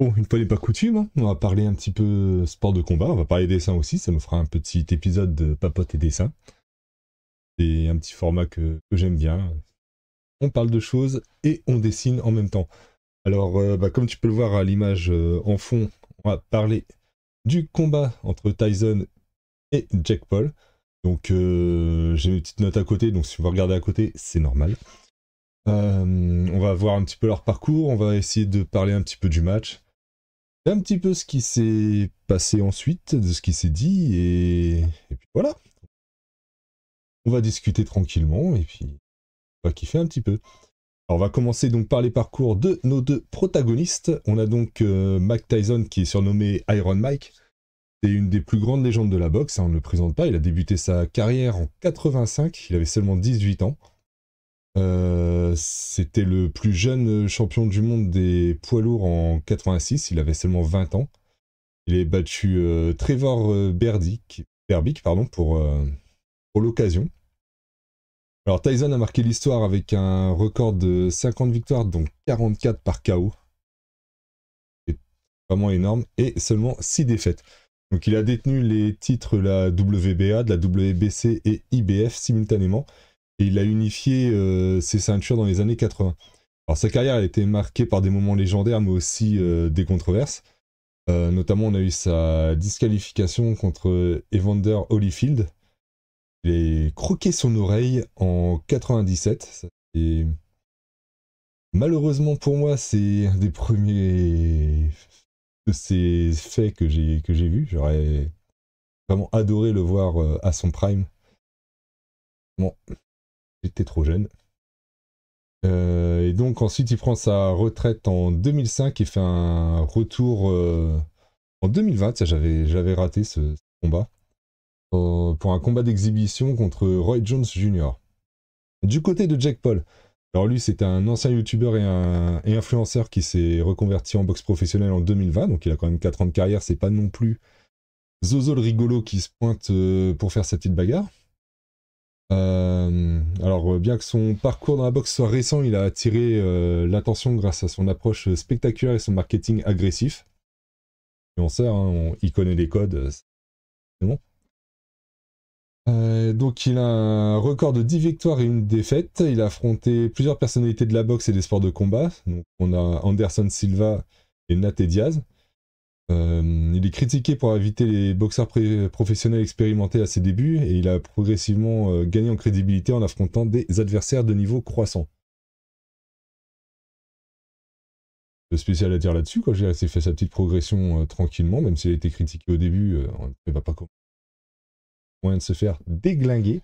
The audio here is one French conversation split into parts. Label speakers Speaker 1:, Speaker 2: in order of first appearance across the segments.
Speaker 1: Bon, oh, une fois n'est pas coutume, hein. on va parler un petit peu euh, sport de combat, on va parler dessin aussi, ça nous fera un petit épisode de papote et dessin. C'est un petit format que, j'aime bien. On parle de choses et on dessine en même temps. Alors, euh, bah, comme tu peux le voir à l'image euh, en fond, on va parler du combat entre Tyson et Jack Paul. Donc, j'ai une petite note à côté, donc si vous regardez à côté, c'est normal. on va voir un petit peu leur parcours, on va essayer de parler un petit peu du match un petit peu ce qui s'est passé ensuite, de ce qui s'est dit, et, puis voilà. On va discuter tranquillement, et puis on va kiffer un petit peu. Alors on va commencer donc par les parcours de nos deux protagonistes. On a donc euh, Mac Tyson qui est surnommé Iron Mike. C'est une des plus grandes légendes de la boxe, hein, on ne le présente pas. Il a débuté sa carrière en 85, il avait seulement 18 ans. Euh, c'était le plus jeune euh, champion du monde des poids lourds en 86, il avait seulement 20 ans. Il a battu euh, Trevor Berdick, Berbick pardon, pour, pour l'occasion. Alors Tyson a marqué l'histoire avec un record de 50 victoires, donc 44 par KO. C'est vraiment énorme. Et seulement 6 défaites. Donc il a détenu les titres de la WBA, de la WBC et IBF simultanément et il a unifié euh, ses ceintures dans les années 80. Alors sa carrière a été marquée par des moments légendaires mais aussi euh, des controverses. Euh, notamment on a eu sa disqualification contre Evander Holyfield. Il a croqué son oreille en 97. Malheureusement pour moi c'est un des premiers de ces faits que j'ai que j'ai vu. J'aurais vraiment adoré le voir à son prime. Bon, tétrogène euh, et donc ensuite, il prend sa retraite en 2005 et fait un retour euh, en 2020. J'avais raté ce, combat euh, pour un combat d'exhibition contre Roy Jones Jr. Du côté de Jack Paul, alors lui, c'est un ancien youtubeur et, un, influenceur qui s'est reconverti en boxe professionnelle en 2020, donc il a quand même 4 ans de carrière. C'est pas non plus Zozo rigolo qui se pointe pour faire sa petite bagarre. Euh, alors, euh, bien que son parcours dans la boxe soit récent, il a attiré euh, l'attention grâce à son approche spectaculaire et son marketing agressif. Et hein, on sait, il connaît les codes, donc, il a un record de 10 victoires et une défaite. Il a affronté plusieurs personnalités de la boxe et des sports de combat. on a Anderson Silva et Nate Diaz. Euh, il est critiqué pour inviter les boxeurs professionnels expérimentés à ses débuts et il a progressivement euh, gagné en crédibilité en affrontant des adversaires de niveau croissant. Le spécial à dire là-dessus, quand J'ai fait sa petite progression euh, tranquillement, même s'il a été critiqué au début, on ne va pas comment. Moyen de se faire déglinguer.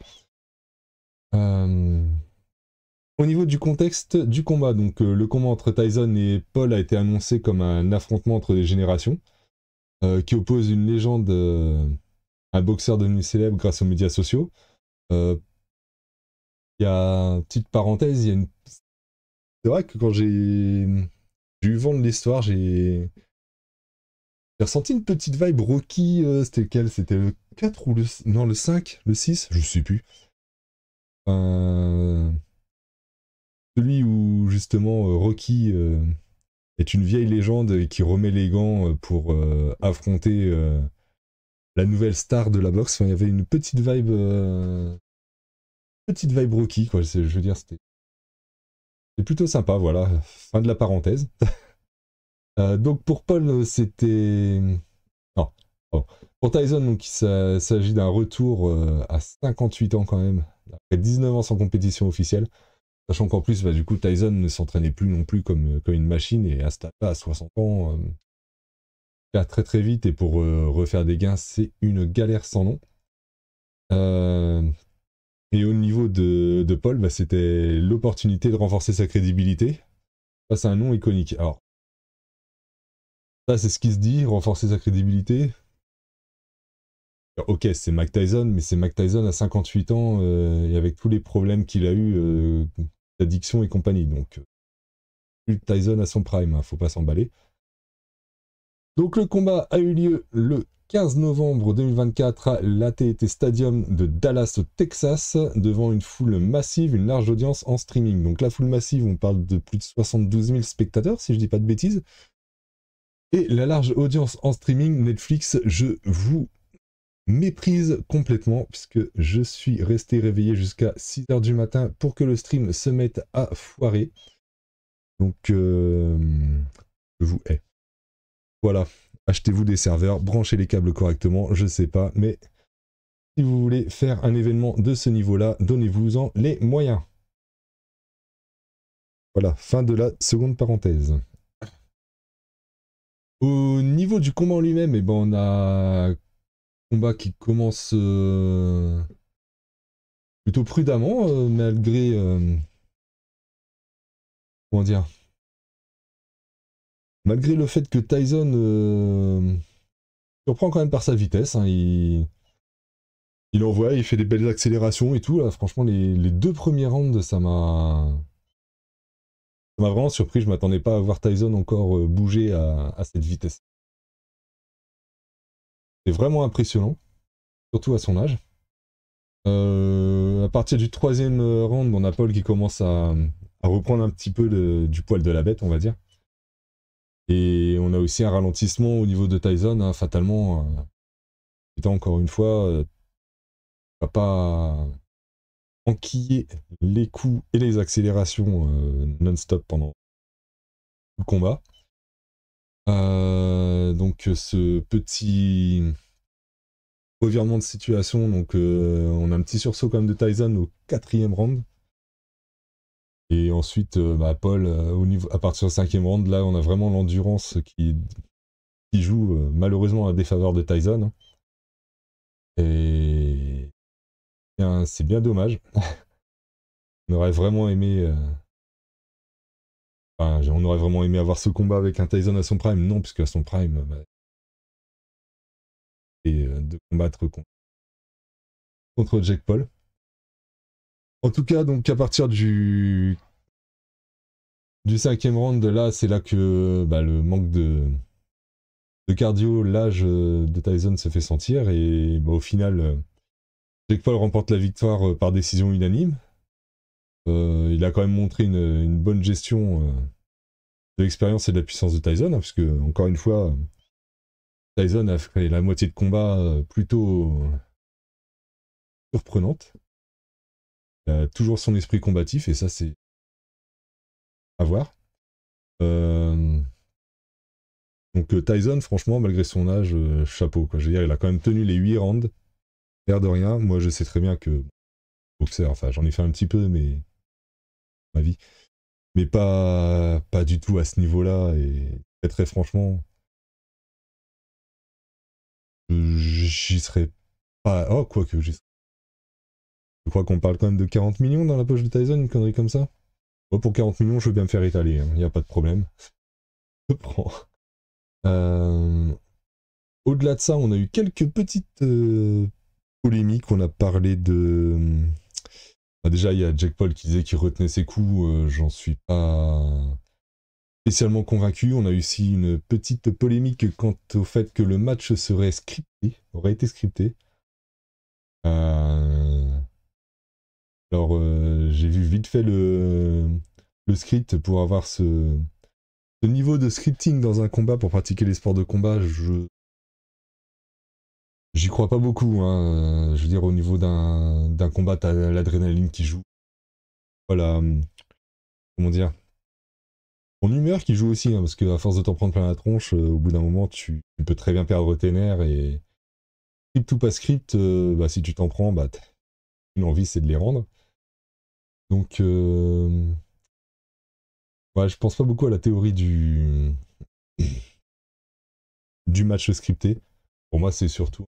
Speaker 1: Au niveau du contexte du combat, donc le combat entre Tyson et Paul a été annoncé comme un affrontement entre des générations. Euh, qui oppose une légende à euh, un boxeur devenu célèbre grâce aux médias sociaux. Il euh, y a, une petite parenthèse, c'est vrai que quand j'ai eu vendre l'histoire, j'ai ressenti une petite vibe Rocky, c'était lequel C'était le 4 ou le... Non, le 5 Le 6 Je sais plus. Celui où, justement, Rocky est une vieille légende qui remet les gants euh, pour euh, affronter euh, la nouvelle star de la boxe. il y avait une petite vibe, petite vibe Rocky, quoi. Je veux dire, c'était plutôt sympa, voilà. Fin de la parenthèse. donc pour Paul, c'était non. Pour Tyson, donc, il s'agit d'un retour à 58 ans quand même, après 19 ans sans compétition officielle. Sachant qu'en plus, bah, du coup, Tyson ne s'entraînait plus non plus comme, euh, une machine, et à ce là à 60 ans, euh, très très vite et pour euh, refaire des gains, c'est une galère sans nom. et au niveau de, de Paul, bah, c'était l'opportunité de renforcer sa crédibilité face à un nom iconique. Alors, ça c'est ce qui se dit, renforcer sa crédibilité. Ok, c'est Mac Tyson, mais c'est Mac Tyson à 58 ans euh, et avec tous les problèmes qu'il a eu, euh, d'addiction et compagnie. Donc, euh, Tyson à son prime, hein, faut pas s'emballer. Donc, le combat a eu lieu le 15 novembre 2024 à l'AT&T Stadium de Dallas, Texas, devant une foule massive, une large audience en streaming. Donc, la foule massive, on parle de plus de 72 000 spectateurs, si je dis pas de bêtises. Et la large audience en streaming, Netflix, je vous méprise complètement puisque je suis resté réveillé jusqu'à 6h du matin pour que le stream se mette à foirer. Donc, euh, je vous hais. Voilà, achetez-vous des serveurs, branchez les câbles correctement, je sais pas, mais si vous voulez faire un événement de ce niveau-là, donnez-vous-en les moyens. Voilà, fin de la seconde parenthèse. Au niveau du combat en lui-même, eh ben on a qui commence euh, plutôt prudemment, euh, malgré. Euh, comment dire Malgré le fait que Tyson surprend quand même par sa vitesse, hein, il, envoie, il fait des belles accélérations et tout. Là, franchement, les, deux premiers rounds, ça m'a. m'a vraiment surpris, je m'attendais pas à voir Tyson encore bouger à cette vitesse. C'est vraiment impressionnant, surtout à son âge. Euh, à partir du troisième round, on a Paul qui commence à, reprendre un petit peu du poil de la bête, on va dire. Et on a aussi un ralentissement au niveau de Tyson, hein, fatalement. Euh, étant encore une fois, euh, ne va pas enquiller les coups et les accélérations non-stop pendant le combat. Euh, donc euh, ce petit revirement de situation, donc euh, on a un petit sursaut quand même de Tyson au quatrième round. Et ensuite, bah, Paul, au niveau, à partir du cinquième round, là on a vraiment l'endurance qui, joue malheureusement à défaveur de Tyson. Et c'est bien dommage. on aurait vraiment aimé on aurait vraiment aimé avoir ce combat avec un Tyson à son prime. Non, puisque à son prime, bah, et euh, de combattre contre, contre Jack Paul. En tout cas, donc à partir du du cinquième round, là, c'est là que bah, le manque de, de cardio, l'âge euh, de Tyson se fait sentir. Et bah, au final, euh, Jack Paul remporte la victoire par décision unanime. il a quand même montré une bonne gestion de l'expérience et de la puissance de Tyson, hein, parce que, encore une fois, Tyson a fait la moitié de combat euh, plutôt surprenante. Il a toujours son esprit combatif, et ça, c'est à voir. Euh, donc euh, Tyson, franchement, malgré son âge, chapeau. Quoi. Je veux dire, il a quand même tenu les 8 rounds, l'air de rien. Moi, je sais très bien que enfin, j'en ai fait un petit peu, mais ma vie mais pas, pas du tout à ce niveau-là. Et très, très franchement, j'y serais pas. Oh, que j'y serais. Je crois qu'on parle quand même de 40 millions dans la poche de Tyson, une connerie comme ça. Moi, oh, pour 40 millions, je veux bien me faire étaler, il hein, n'y a pas de problème. Je prends. Euh, au-delà de ça, on a eu quelques petites euh, polémiques. On a parlé de déjà, il y a Jack Paul qui disait qu'il retenait ses coups. Euh, j'en suis pas spécialement convaincu. On a eu aussi une petite polémique quant au fait que le match serait scripté, aurait été scripté. Euh, alors, euh, j'ai vu vite fait le, script pour avoir ce... ce, niveau de scripting dans un combat pour pratiquer les sports de combat. Je J'y crois pas beaucoup. Hein, euh, je veux dire, au niveau d'un combat, t'as l'adrénaline qui joue. Voilà. Hum, comment dire Ton humeur qui joue aussi, hein, parce qu'à force de t'en prendre plein la tronche, euh, au bout d'un moment, tu, peux très bien perdre tes nerfs. Et script ou pas script, euh, bah, si tu t'en prends, bah, une c'est de les rendre. Donc, euh... je pense pas beaucoup à la théorie du, du match scripté. Pour moi, c'est surtout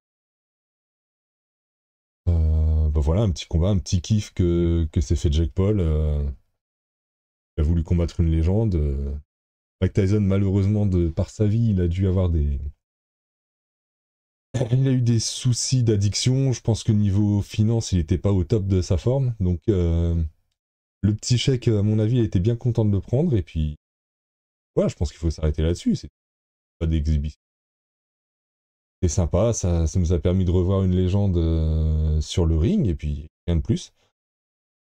Speaker 1: voilà, un petit combat, un petit kiff que, s'est fait Jack Paul. Euh, il a voulu combattre une légende. Mike Tyson, malheureusement, de, par sa vie, il a dû avoir des, il a eu des soucis d'addiction. Je pense que niveau finance, il n'était pas au top de sa forme. Donc, euh, le petit chèque, à mon avis, il était bien content de le prendre. Et puis, voilà, je pense qu'il faut s'arrêter là-dessus. C'est pas d'exhibition. C'est sympa, ça, nous a permis de revoir une légende euh, sur le ring, et puis rien de plus.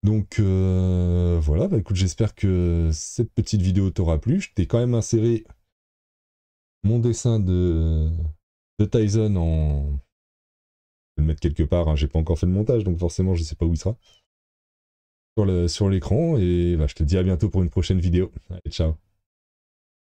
Speaker 1: Donc euh, voilà, bah, écoute, j'espère que cette petite vidéo t'aura plu. Je t'ai quand même inséré mon dessin de, de Tyson en... Je vais le mettre quelque part, hein, j'ai pas encore fait le montage, donc forcément je sais pas où il sera. Sur l'écran, et bah, je te dis à bientôt pour une prochaine vidéo. Allez, ciao